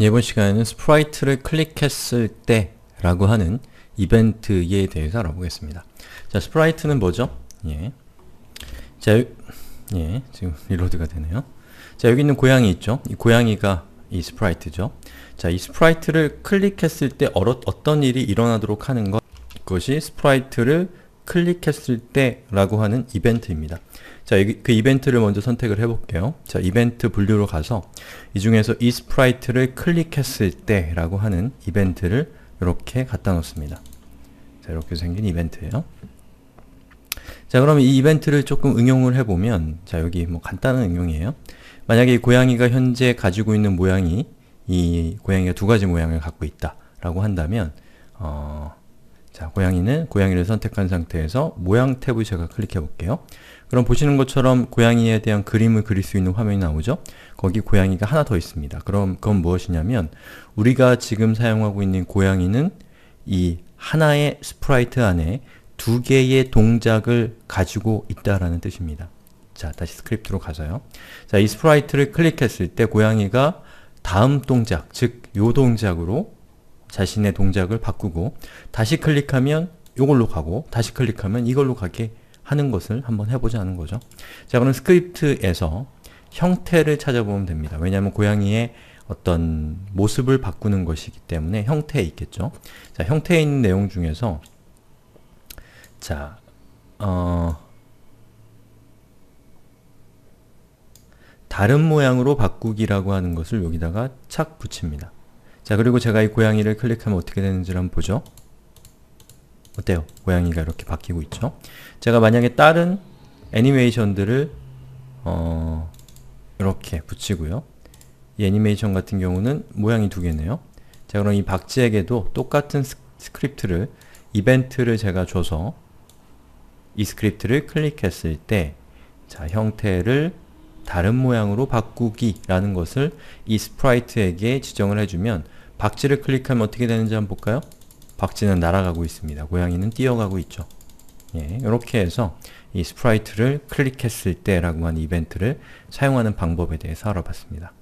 이번 시간에는 스프라이트를 클릭했을 때 라고 하는 이벤트에 대해서 알아보겠습니다. 자, 스프라이트는 뭐죠? 예. 자, 예, 지금 리로드가 되네요. 자, 여기 있는 고양이 있죠? 이 고양이가 이 스프라이트죠. 자, 이 스프라이트를 클릭했을 때 어떤 일이 일어나도록 하는 것, 그것이 스프라이트를 클릭했을 때라고 하는 이벤트입니다. 자, 그 이벤트를 먼저 선택을 해볼게요. 자, 이벤트 분류로 가서 이 중에서 이 스프라이트를 클릭했을 때라고 하는 이벤트를 이렇게 갖다 놓습니다. 자, 이렇게 생긴 이벤트예요. 자, 그러면 이 이벤트를 조금 응용을 해보면 자, 여기 뭐 간단한 응용이에요. 만약에 이 고양이가 현재 가지고 있는 모양이 이 고양이가 두 가지 모양을 갖고 있다 라고 한다면 어... 자, 고양이는 고양이를 선택한 상태에서 모양 탭을 제가 클릭해 볼게요. 그럼 보시는 것처럼 고양이에 대한 그림을 그릴 수 있는 화면이 나오죠? 거기 고양이가 하나 더 있습니다. 그럼 그건 무엇이냐면 우리가 지금 사용하고 있는 고양이는 이 하나의 스프라이트 안에 두 개의 동작을 가지고 있다라는 뜻입니다. 자, 다시 스크립트로 가서요. 자, 이 스프라이트를 클릭했을 때 고양이가 다음 동작, 즉 요 동작으로 자신의 동작을 바꾸고 다시 클릭하면 이걸로 가고 다시 클릭하면 이걸로 가게 하는 것을 한번 해보자는 거죠. 자 그럼 스크립트에서 형태를 찾아보면 됩니다. 왜냐하면 고양이의 어떤 모습을 바꾸는 것이기 때문에 형태에 있겠죠. 자 형태에 있는 내용 중에서 자 어, 다른 모양으로 바꾸기라고 하는 것을 여기다가 착 붙입니다. 자 그리고 제가 이 고양이를 클릭하면 어떻게 되는지를 한번 보죠. 어때요? 고양이가 이렇게 바뀌고 있죠? 제가 만약에 다른 애니메이션들을 어... 이렇게 붙이고요. 이 애니메이션 같은 경우는 모양이 두 개네요. 자 그럼 이 박쥐에게도 똑같은 스크립트를 이벤트를 제가 줘서 이 스크립트를 클릭했을 때 자, 형태를 다른 모양으로 바꾸기 라는 것을 이 스프라이트에게 지정을 해주면 박쥐를 클릭하면 어떻게 되는지 한번 볼까요? 박쥐는 날아가고 있습니다. 고양이는 뛰어가고 있죠. 예, 이렇게 해서 이 스프라이트를 클릭했을 때라고 하는 이벤트를 사용하는 방법에 대해서 알아봤습니다.